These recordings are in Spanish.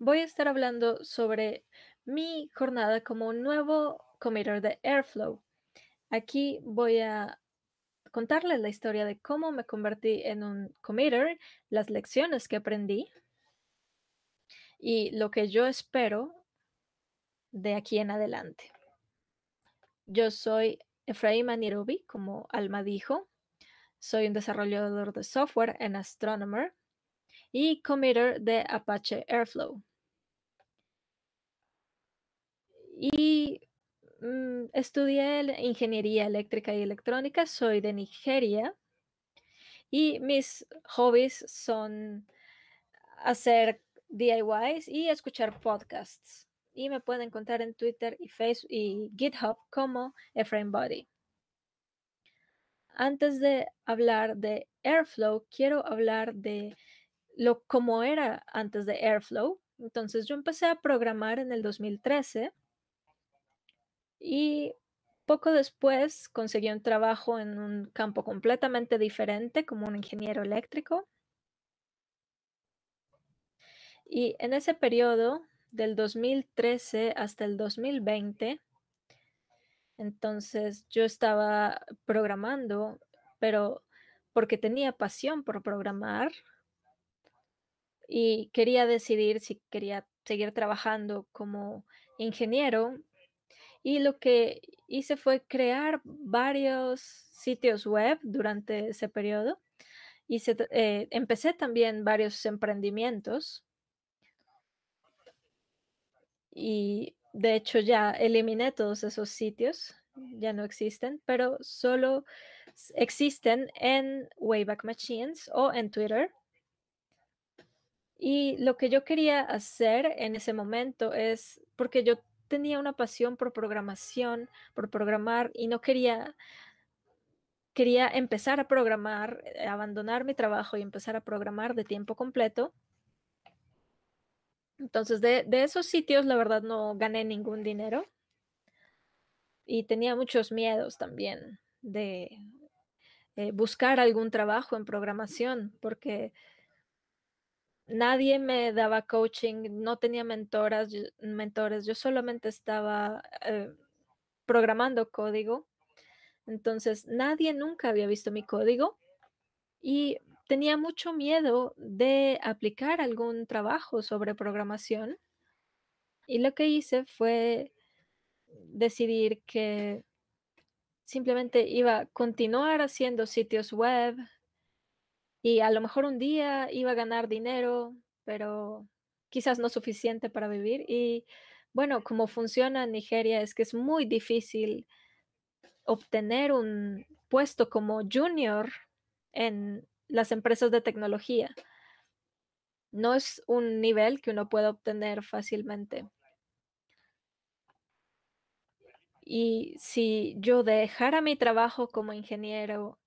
voy a estar hablando sobre mi jornada como nuevo committer de Airflow. Aquí voy a contarles la historia de cómo me convertí en un committer, las lecciones que aprendí y lo que yo espero de aquí en adelante. Yo soy Efraim Anirubi, como Alma dijo. Soy un desarrollador de software en Astronomer y committer de Apache Airflow. y mm, estudié ingeniería eléctrica y electrónica, soy de Nigeria y mis hobbies son hacer DIYs y escuchar podcasts. Y me pueden encontrar en Twitter y Facebook y GitHub como EframeBody. Antes de hablar de Airflow, quiero hablar de lo era antes de Airflow. Entonces yo empecé a programar en el 2013 y poco después consiguió un trabajo en un campo completamente diferente como un ingeniero eléctrico. Y en ese periodo, del 2013 hasta el 2020, entonces yo estaba programando, pero porque tenía pasión por programar y quería decidir si quería seguir trabajando como ingeniero y lo que hice fue crear varios sitios web durante ese periodo. Y eh, empecé también varios emprendimientos. Y de hecho ya eliminé todos esos sitios, ya no existen, pero solo existen en Wayback Machines o en Twitter. Y lo que yo quería hacer en ese momento es, porque yo tenía una pasión por programación, por programar y no quería quería empezar a programar, eh, abandonar mi trabajo y empezar a programar de tiempo completo. Entonces, de, esos sitios, la verdad, no gané ningún dinero. Y tenía muchos miedos también de eh, buscar algún trabajo en programación, porque nadie me daba coaching, no tenía mentoras, mentores, yo solamente estaba eh, programando código. Entonces, nadie nunca había visto mi código y tenía mucho miedo de aplicar algún trabajo sobre programación. Y lo que hice fue decidir que simplemente iba a continuar haciendo sitios web, y a lo mejor un día iba a ganar dinero, pero quizás no suficiente para vivir. Y bueno, como funciona en Nigeria es que es muy difícil obtener un puesto como junior en las empresas de tecnología. No es un nivel que uno pueda obtener fácilmente. Y si yo dejara mi trabajo como ingeniero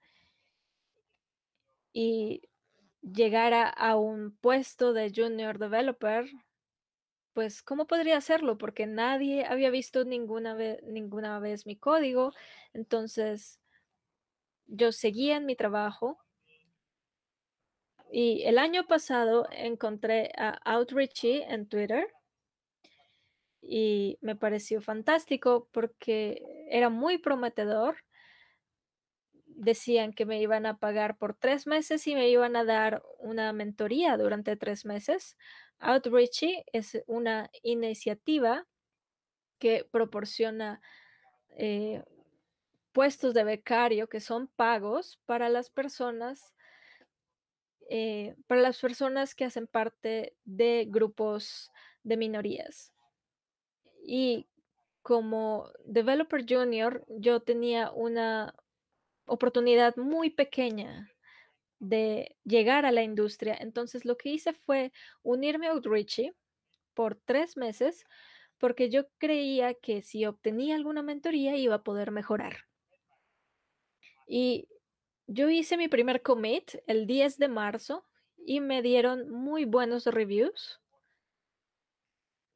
y llegara a un puesto de junior developer, pues ¿cómo podría hacerlo? Porque nadie había visto ninguna vez, mi código. Entonces, yo seguía en mi trabajo. Y el año pasado encontré a Outreachy en Twitter y me pareció fantástico porque era muy prometedor decían que me iban a pagar por tres meses y me iban a dar una mentoría durante tres meses. Outreachy es una iniciativa que proporciona eh, puestos de becario que son pagos para las personas, eh, para las personas que hacen parte de grupos de minorías. Y como developer junior, yo tenía una oportunidad muy pequeña de llegar a la industria. Entonces lo que hice fue unirme a Outreachy por tres meses porque yo creía que si obtenía alguna mentoría iba a poder mejorar. Y yo hice mi primer commit el 10 de marzo y me dieron muy buenos reviews.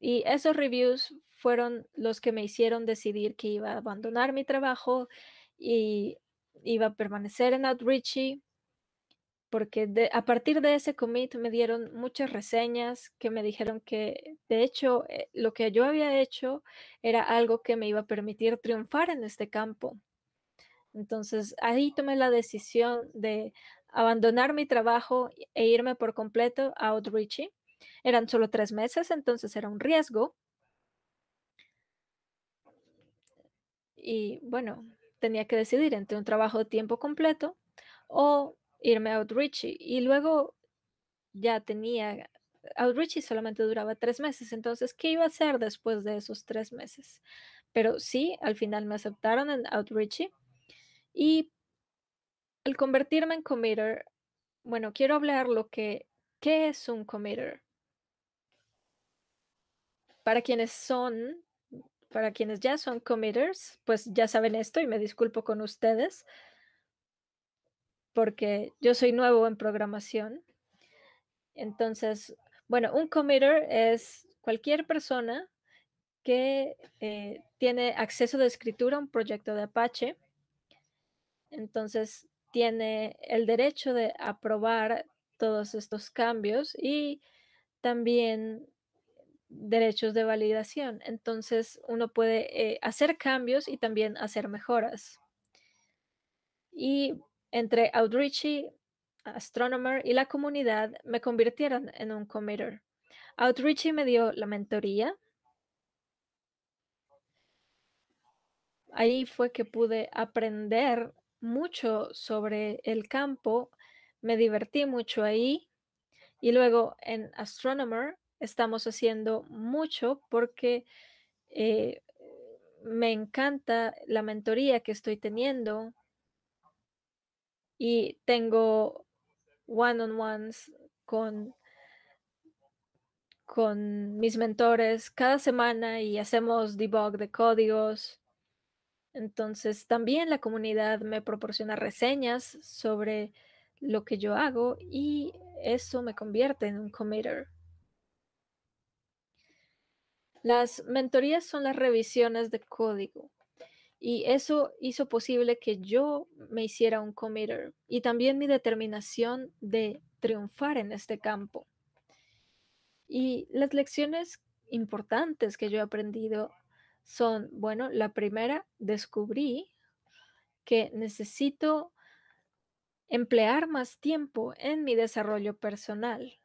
Y esos reviews fueron los que me hicieron decidir que iba a abandonar mi trabajo y iba a permanecer en Outreachy, porque a partir de ese commit me dieron muchas reseñas que me dijeron que, de hecho, eh, lo que yo había hecho era algo que me iba a permitir triunfar en este campo. Entonces, ahí tomé la decisión de abandonar mi trabajo e irme por completo a Outreachy. Eran solo tres meses, entonces era un riesgo. Y bueno, tenía que decidir entre un trabajo de tiempo completo o irme a Outreachy. Y luego ya tenía, Outreachy solamente duraba tres meses, entonces, ¿qué iba a hacer después de esos tres meses? Pero sí, al final me aceptaron en Outreachy. Y al convertirme en committer, bueno, quiero hablar lo que, ¿qué es un committer? Para quienes son para quienes ya son committers, pues ya saben esto y me disculpo con ustedes porque yo soy nuevo en programación. Entonces, bueno, un committer es cualquier persona que eh, tiene acceso de escritura a un proyecto de Apache. Entonces, tiene el derecho de aprobar todos estos cambios y también derechos de validación. Entonces, uno puede eh, hacer cambios y también hacer mejoras. Y entre Outreachy, Astronomer y la comunidad me convirtieron en un committer. Outreachy me dio la mentoría. Ahí fue que pude aprender mucho sobre el campo, me divertí mucho ahí. Y luego en Astronomer estamos haciendo mucho porque eh, me encanta la mentoría que estoy teniendo y tengo one-on-ones con, con mis mentores cada semana y hacemos debug de códigos. Entonces también la comunidad me proporciona reseñas sobre lo que yo hago y eso me convierte en un committer. Las mentorías son las revisiones de código y eso hizo posible que yo me hiciera un committer y también mi determinación de triunfar en este campo. Y las lecciones importantes que yo he aprendido son, bueno, la primera, descubrí que necesito emplear más tiempo en mi desarrollo personal.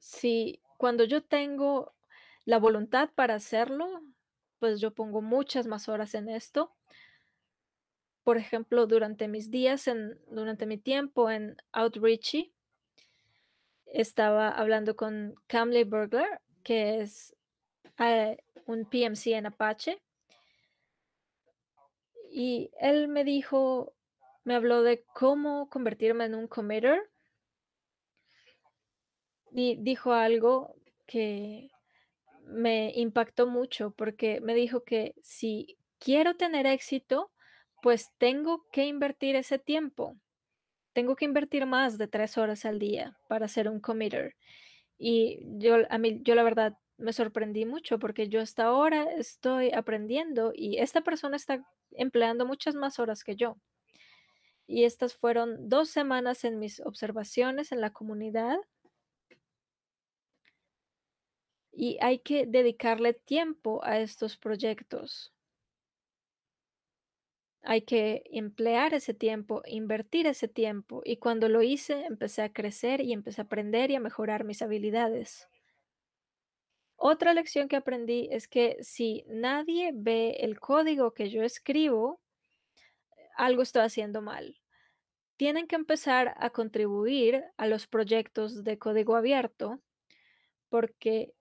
Si cuando yo tengo la voluntad para hacerlo, pues yo pongo muchas más horas en esto. Por ejemplo, durante mis días, en, durante mi tiempo en Outreachy, estaba hablando con Camley Burglar, que es eh, un PMC en Apache. Y él me dijo, me habló de cómo convertirme en un committer y dijo algo que me impactó mucho porque me dijo que si quiero tener éxito, pues tengo que invertir ese tiempo. Tengo que invertir más de tres horas al día para ser un committer. Y yo, a mí, yo la verdad me sorprendí mucho porque yo hasta ahora estoy aprendiendo y esta persona está empleando muchas más horas que yo. Y estas fueron dos semanas en mis observaciones en la comunidad y hay que dedicarle tiempo a estos proyectos. Hay que emplear ese tiempo, invertir ese tiempo. Y cuando lo hice, empecé a crecer y empecé a aprender y a mejorar mis habilidades. Otra lección que aprendí es que si nadie ve el código que yo escribo, algo está haciendo mal. Tienen que empezar a contribuir a los proyectos de código abierto porque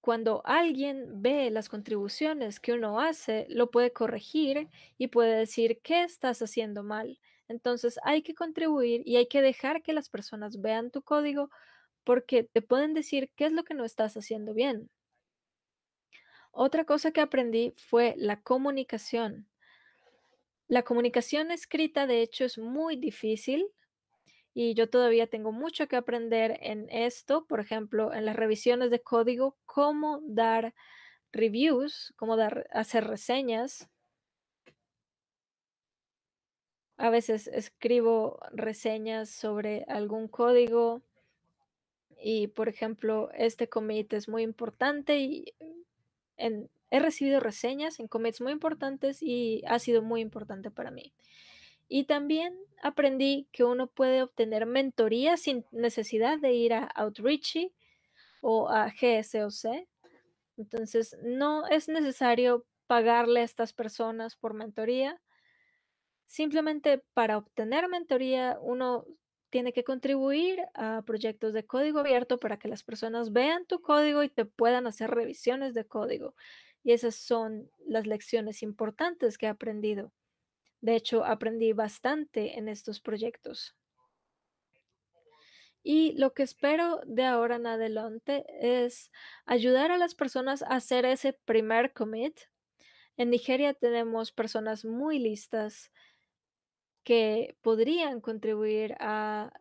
cuando alguien ve las contribuciones que uno hace, lo puede corregir y puede decir qué estás haciendo mal. Entonces hay que contribuir y hay que dejar que las personas vean tu código porque te pueden decir qué es lo que no estás haciendo bien. Otra cosa que aprendí fue la comunicación. La comunicación escrita, de hecho, es muy difícil y yo todavía tengo mucho que aprender en esto, por ejemplo, en las revisiones de código, cómo dar reviews, cómo dar, hacer reseñas. A veces escribo reseñas sobre algún código y, por ejemplo, este commit es muy importante y he recibido reseñas en commits muy importantes y ha sido muy importante para mí. Y también aprendí que uno puede obtener mentoría sin necesidad de ir a Outreachy o a GSOC. Entonces, no es necesario pagarle a estas personas por mentoría. Simplemente para obtener mentoría, uno tiene que contribuir a proyectos de código abierto para que las personas vean tu código y te puedan hacer revisiones de código. Y esas son las lecciones importantes que he aprendido. De hecho, aprendí bastante en estos proyectos. Y lo que espero de ahora en adelante es ayudar a las personas a hacer ese primer commit. En Nigeria tenemos personas muy listas que podrían contribuir a,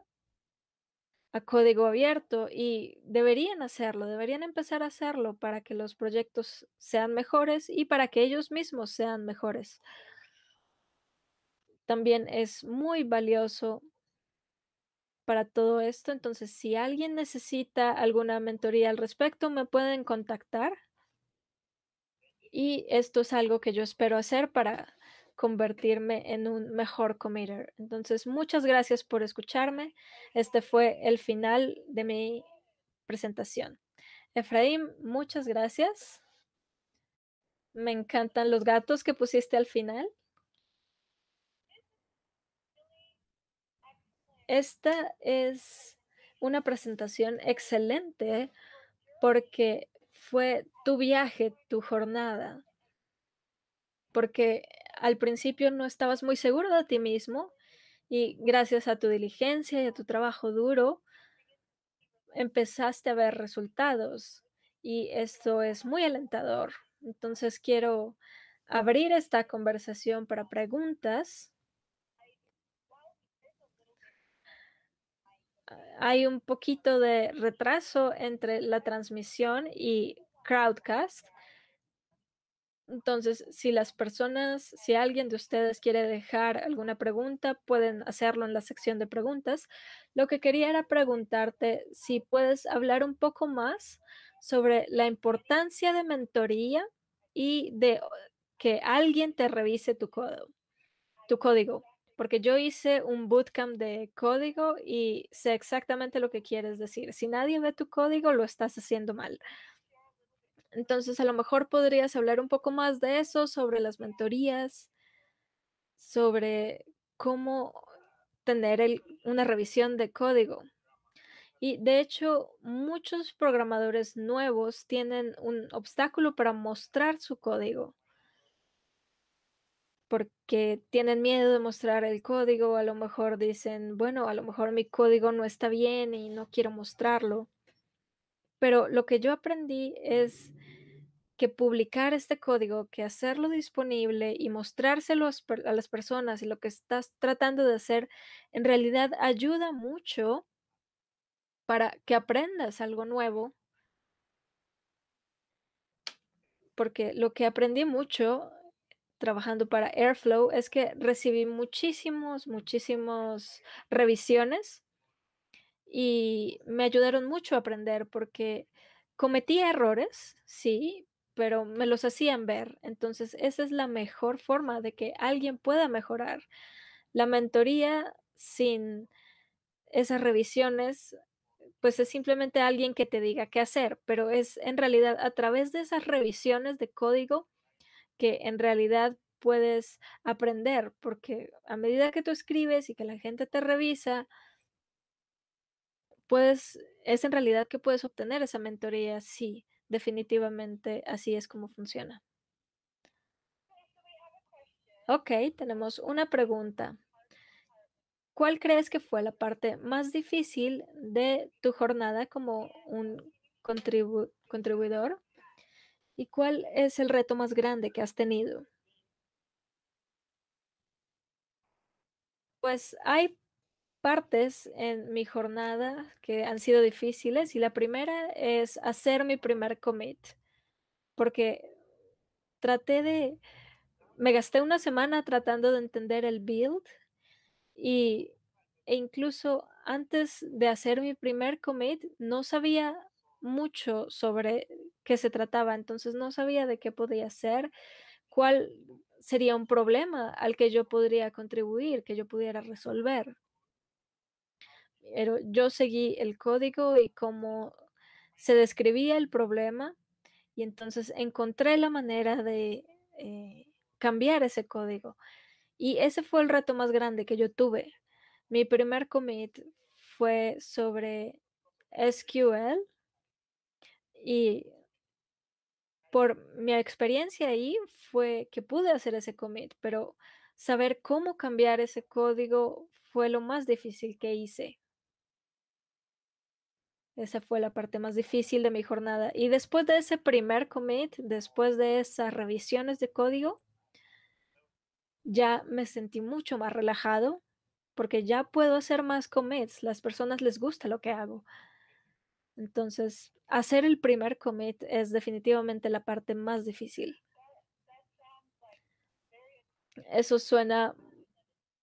a código abierto y deberían hacerlo, deberían empezar a hacerlo para que los proyectos sean mejores y para que ellos mismos sean mejores también es muy valioso para todo esto. Entonces, si alguien necesita alguna mentoría al respecto, me pueden contactar. Y esto es algo que yo espero hacer para convertirme en un mejor cometer. Entonces, muchas gracias por escucharme. Este fue el final de mi presentación. Efraín, muchas gracias. Me encantan los gatos que pusiste al final. Esta es una presentación excelente porque fue tu viaje, tu jornada, porque al principio no estabas muy seguro de ti mismo y gracias a tu diligencia y a tu trabajo duro empezaste a ver resultados y esto es muy alentador. Entonces quiero abrir esta conversación para preguntas. hay un poquito de retraso entre la transmisión y Crowdcast. Entonces, si las personas, si alguien de ustedes quiere dejar alguna pregunta, pueden hacerlo en la sección de preguntas. Lo que quería era preguntarte si puedes hablar un poco más sobre la importancia de mentoría y de que alguien te revise tu código. Tu código porque yo hice un bootcamp de código y sé exactamente lo que quieres decir. Si nadie ve tu código, lo estás haciendo mal. Entonces, a lo mejor podrías hablar un poco más de eso, sobre las mentorías, sobre cómo tener una revisión de código. Y de hecho, muchos programadores nuevos tienen un obstáculo para mostrar su código porque tienen miedo de mostrar el código, a lo mejor dicen, bueno, a lo mejor mi código no está bien y no quiero mostrarlo. Pero lo que yo aprendí es que publicar este código, que hacerlo disponible y mostrárselo a las personas y lo que estás tratando de hacer, en realidad ayuda mucho para que aprendas algo nuevo. Porque lo que aprendí mucho trabajando para Airflow es que recibí muchísimos, muchísimos revisiones y me ayudaron mucho a aprender porque cometía errores, sí, pero me los hacían ver. Entonces, esa es la mejor forma de que alguien pueda mejorar. La mentoría sin esas revisiones, pues es simplemente alguien que te diga qué hacer, pero es en realidad a través de esas revisiones de código que en realidad puedes aprender, porque a medida que tú escribes y que la gente te revisa, puedes, es en realidad que puedes obtener esa mentoría, sí, definitivamente así es como funciona. Ok, tenemos una pregunta. ¿Cuál crees que fue la parte más difícil de tu jornada como un contribuidor? ¿Y cuál es el reto más grande que has tenido? Pues hay partes en mi jornada que han sido difíciles y la primera es hacer mi primer commit, porque traté de, me gasté una semana tratando de entender el build y, e incluso antes de hacer mi primer commit no sabía mucho sobre qué se trataba, entonces no sabía de qué podía ser, cuál sería un problema al que yo podría contribuir, que yo pudiera resolver. Pero yo seguí el código y cómo se describía el problema y entonces encontré la manera de eh, cambiar ese código. Y ese fue el reto más grande que yo tuve. Mi primer commit fue sobre SQL y por mi experiencia ahí fue que pude hacer ese commit, pero saber cómo cambiar ese código fue lo más difícil que hice. Esa fue la parte más difícil de mi jornada. Y después de ese primer commit, después de esas revisiones de código, ya me sentí mucho más relajado porque ya puedo hacer más commits. Las personas les gusta lo que hago. Entonces, hacer el primer commit es definitivamente la parte más difícil. Eso suena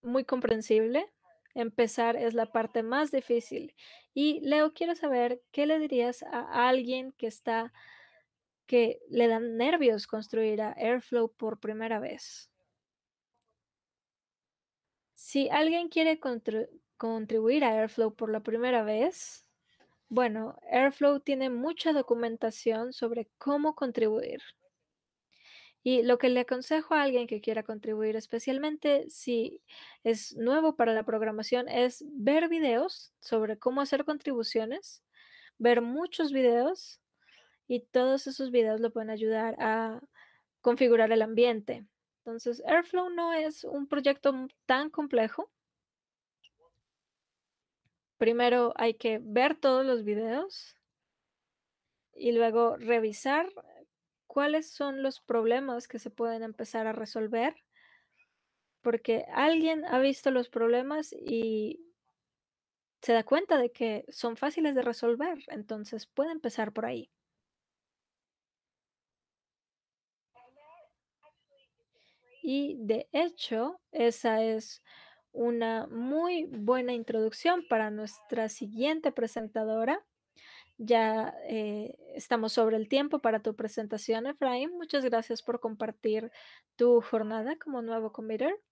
muy comprensible. Empezar es la parte más difícil. Y Leo, quiero saber qué le dirías a alguien que está, que le dan nervios construir a Airflow por primera vez. Si alguien quiere contribuir a Airflow por la primera vez, bueno, Airflow tiene mucha documentación sobre cómo contribuir. Y lo que le aconsejo a alguien que quiera contribuir, especialmente si es nuevo para la programación, es ver videos sobre cómo hacer contribuciones, ver muchos videos y todos esos videos lo pueden ayudar a configurar el ambiente. Entonces, Airflow no es un proyecto tan complejo primero hay que ver todos los videos y luego revisar cuáles son los problemas que se pueden empezar a resolver, porque alguien ha visto los problemas y se da cuenta de que son fáciles de resolver, entonces puede empezar por ahí. Y de hecho, esa es una muy buena introducción para nuestra siguiente presentadora. Ya eh, estamos sobre el tiempo para tu presentación, Efraín. Muchas gracias por compartir tu jornada como nuevo committer.